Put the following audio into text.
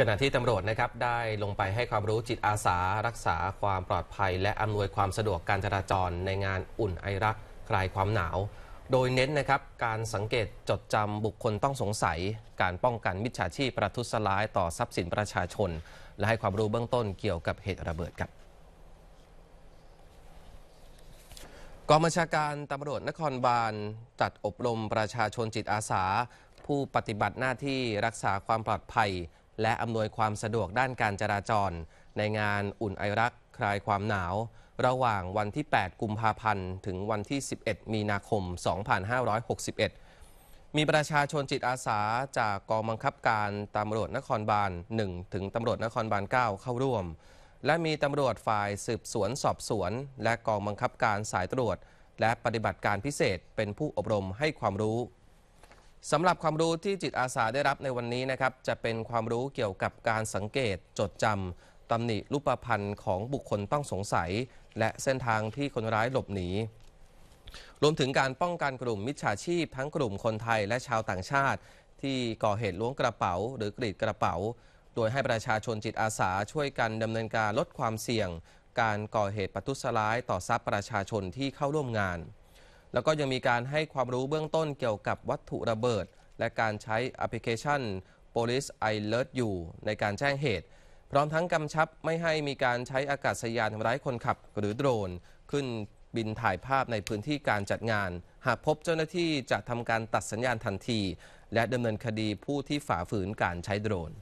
ขณะที่ตำรวจนะครับได้ลงไปให้ความรู้จิตอาสา รักษาความปลอดภัย และอำนวยความสะดวกการจราจรในงานอุ่นไอรักคลายความหนาว โดยเน้นนะครับการสังเกตจดจำบุคคลต้องสงสัย การป้องกันมิจฉาชีพประทุษร้ายต่อทรัพย์สินประชาชน และให้ความรู้เบื้องต้นเกี่ยวกับเหตุระเบิดครับกองบัญชาการตำรวจนครบาลจัดอบรมประชาชนจิตอาสา ผู้ปฏิบัติหน้าที่รักษาความปลอดภัยและอำนวยความสะดวกด้านการจราจร ในงานอุ่นไอรักคลายความหนาว ระหว่างวันที่ 8 กุมภาพันธ์ ถึงวันที่ 11 มีนาคม 2561 มีประชาชนจิตอาสาจากกองบังคับการตำรวจนครบาล 1 ถึงตำรวจนครบาล 9 เข้าร่วม และมีตำรวจฝ่ายสืบสวนสอบสวน และกองบังคับการสายตรวจ และปฏิบัติการพิเศษเป็นผู้อบรมให้ความรู้สำหรับความรู้ที่จิตอาสาได้รับในวันนี้นะครับจะเป็นความรู้เกี่ยวกับการสังเกตจดจำตำหนิรูปพันธ์ของบุคคลต้องสงสัยและเส้นทางที่คนร้ายหลบหนีรวมถึงการป้องกันกลุ่มมิจฉาชีพทั้งกลุ่มคนไทยและชาวต่างชาติ ที่ก่อเหตุล้วงกระเป๋าหรือกรีดกระเป๋า โดยให้ประชาชนจิตอาสาช่วยกันดำเนินการลดความเสี่ยง การก่อเหตุปะทุษร้ายต่อทรัพย์ประชาชนที่เข้าร่วมงานแล้วก็ยังมีการให้ความรู้เบื้องต้นเกี่ยวกับวัตถุระเบิด และการใช้แอปพลิเคชัน Police Alert You ในการแจ้งเหตุ พร้อมทั้งกำชับไม่ให้มีการใช้อากาศยานทำร้ายคนขับหรือโดรน ขึ้นบินถ่ายภาพในพื้นที่การจัดงาน หากพบเจ้าหน้าที่จะทำการตัดสัญญาณทันที และดำเนินคดีผู้ที่ฝ่าฝืนการใช้โดรน